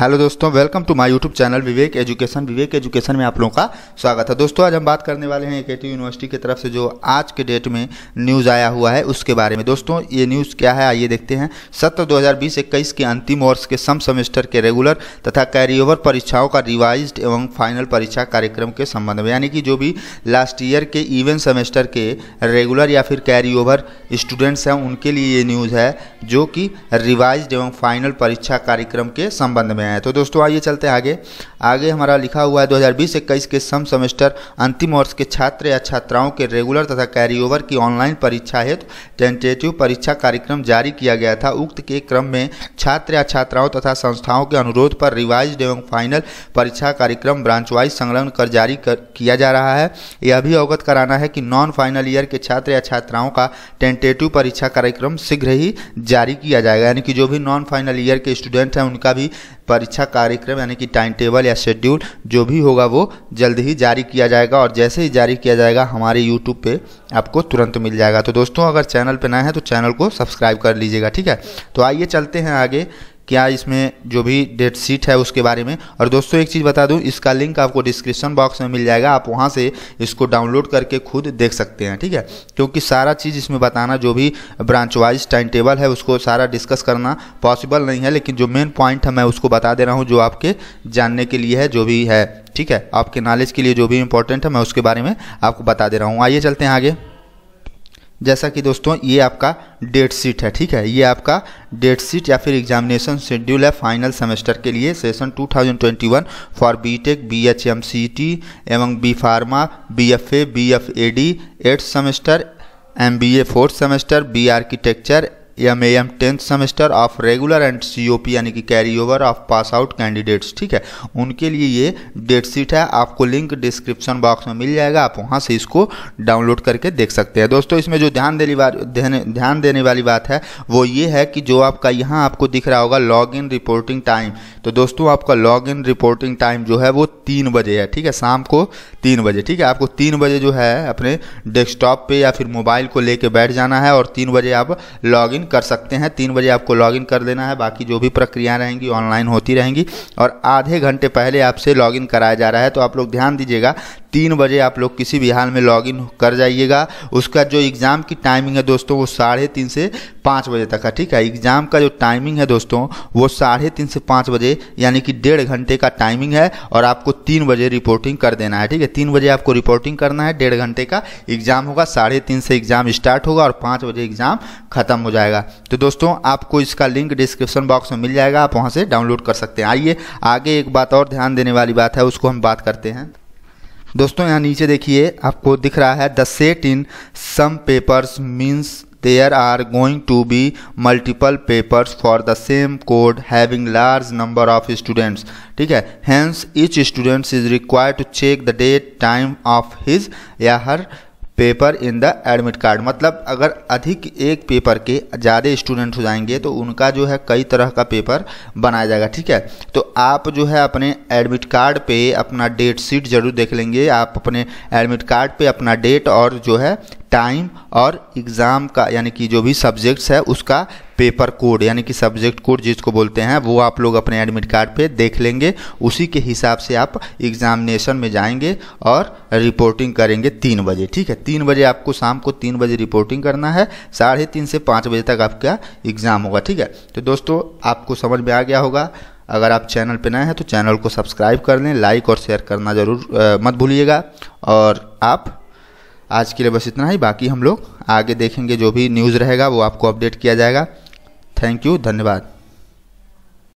hello दोस्तों welcome to my YouTube channel Vivek education Vivek education में आप लोगों का स्वागत है दोस्तों आज हम बात करने वाले हैं एकेटी यूनिवर्सिटी की तरफ से जो आज के डेट में न्यूज़ आया हुआ है उसके बारे में दोस्तों ये न्यूज़ क्या है आइए देखते हैं सत्र 2020 हज़ार के अंतिम वर्ष के सम सेमेस्टर के रेगुलर तथा कैरी ओवर परीक्षाओं का रिवाइज एवं फाइनल परीक्षा कार्यक्रम के संबंध में यानी कि जो भी लास्ट ईयर के इवन सेमेस्टर के रेगुलर या फिर कैरी ओवर स्टूडेंट्स हैं उनके लिए ये न्यूज़ है जो कि रिवाइज एवं फाइनल परीक्षा कार्यक्रम के संबंध में में है तो दोस्तों आइए चलते आगे आगे हमारा लिखा हुआ है 2020 हज़ार के सम सेमेस्टर अंतिम वर्ष के छात्र या छात्राओं के रेगुलर तथा कैरी ओवर की ऑनलाइन परीक्षा हेतु टेंटेटिव परीक्षा कार्यक्रम जारी किया गया था उक्त के क्रम में छात्र या छात्राओं तथा संस्थाओं के अनुरोध पर रिवाइज एवं फाइनल परीक्षा कार्यक्रम ब्रांच वाइज संलग्न कर जारी कर, किया जा रहा है यह भी अवगत कराना है कि नॉन फाइनल ईयर के छात्र या छात्राओं का टेंटेटिव परीक्षा कार्यक्रम शीघ्र ही जारी किया जाएगा यानी कि जो भी नॉन फाइनल ईयर के स्टूडेंट हैं उनका भी परीक्षा कार्यक्रम यानी कि टाइम टेबल या शेड्यूल जो भी होगा वो जल्द ही जारी किया जाएगा और जैसे ही जारी किया जाएगा हमारे यूट्यूब पे आपको तुरंत मिल जाएगा तो दोस्तों अगर चैनल पर नए हैं तो चैनल को सब्सक्राइब कर लीजिएगा ठीक है तो आइए चलते हैं आगे क्या इसमें जो भी डेट शीट है उसके बारे में और दोस्तों एक चीज़ बता दूं इसका लिंक आपको डिस्क्रिप्शन बॉक्स में मिल जाएगा आप वहां से इसको डाउनलोड करके खुद देख सकते हैं ठीक है क्योंकि सारा चीज़ इसमें बताना जो भी ब्रांच वाइज टाइम टेबल है उसको सारा डिस्कस करना पॉसिबल नहीं है लेकिन जो मेन पॉइंट है मैं उसको बता दे रहा हूँ जो आपके जानने के लिए है जो भी है ठीक है आपके नॉलेज के लिए जो भी इंपॉर्टेंट है मैं उसके बारे में आपको बता दे रहा हूँ आइए चलते हैं आगे जैसा कि दोस्तों ये आपका डेट शीट है ठीक है ये आपका डेट शीट या फिर एग्जामिनेशन शेड्यूल है फाइनल सेमेस्टर के लिए सेशन 2021 फॉर बीटेक बीएचएमसीटी एवं B pharma BFA BFAD eight semester MBA fourth semester B architecture M A M tenth semester of regular and C O P यानी कि carry over of pass out candidates ठीक है उनके लिए ये date sheet है आपको लिंक डिस्क्रिप्शन बॉक्स में मिल जाएगा आप वहाँ से इसको डाउनलोड करके देख सकते हैं दोस्तों इसमें जो ध्यान देने वाली ध्यान देने वाली बात है वो ये है कि जो आपका यहाँ आपको दिख रहा होगा लॉग इन रिपोर्टिंग टाइम तो दोस्तों आपका लॉग इन रिपोर्टिंग टाइम जो है वो तीन बजे है ठीक है शाम को तीन बजे ठीक है आपको तीन बजे जो है अपने डेस्कटॉप पर या फिर मोबाइल को लेके बैठ जाना है और तीन बजे आप लॉग इन लॉगिन कर सकते हैं तीन बजे आपको लॉगिन कर देना है बाकी जो भी प्रक्रियाएं रहेंगी ऑनलाइन होती रहेंगी और आधे घंटे पहले आपसे लॉगिन कराया जा रहा है तो आप लोग ध्यान दीजिएगा तीन बजे आप लोग किसी भी हाल में लॉगिन कर जाइएगा उसका जो एग्ज़ाम की टाइमिंग है दोस्तों वो साढ़े तीन से पाँच बजे तक है ठीक है एग्ज़ाम का जो टाइमिंग है दोस्तों वो साढ़े तीन से पाँच बजे यानी कि डेढ़ घंटे का टाइमिंग है और आपको तीन बजे रिपोर्टिंग कर देना है ठीक है तीन बजे आपको रिपोर्टिंग करना है डेढ़ घंटे का एग्ज़ाम होगा साढ़े तीन से एग्ज़ाम स्टार्ट होगा और पाँच बजे एग्ज़ाम खत्म हो जाएगा जाएगा तो दोस्तों आपको इसका लिंक डिस्क्रिप्शन बॉक्स में मिल जाएगा आप वहाँ से डाउनलोड कर सकते हैं आइए आगे एक बात और ध्यान देने वाली बात है उसको हम बात करते हैं दोस्तों यहाँ नीचे देखिए आपको दिख रहा है the set in some papers means there are going to be multiple papers for the same code having large number of students ठीक है hence each students is require to check the date time of his या her paper in the admit card मतलब अगर अधिक एक paper के ज़्यादा student हो जाएंगे तो उनका जो है कई तरह का पेपर बनाया जाएगा ठीक है तो आप जो है अपने एडमिट कार्ड पे अपना डेट शीट जरूर देख लेंगे आप अपने एडमिट कार्ड पे अपना डेट और जो है टाइम और एग्ज़ाम का यानी कि जो भी सब्जेक्ट्स है उसका पेपर कोड यानी कि सब्जेक्ट कोड जिसको बोलते हैं वो आप लोग अपने एडमिट कार्ड पे देख लेंगे उसी के हिसाब से आप एग्जामिनेशन में जाएंगे और रिपोर्टिंग करेंगे तीन बजे ठीक है तीन बजे आपको शाम को तीन बजे रिपोर्टिंग करना है साढ़े तीन से पाँच बजे तक आपका एग्ज़ाम होगा ठीक है तो दोस्तों आपको समझ में आ गया होगा अगर आप चैनल पर नए हैं तो चैनल को सब्सक्राइब कर लें लाइक और शेयर करना ज़रूर मत भूलिएगा और आप आज के लिए बस इतना ही बाकी हम लोग आगे देखेंगे जो भी न्यूज़ रहेगा वो आपको अपडेट किया जाएगा थैंक यू धन्यवाद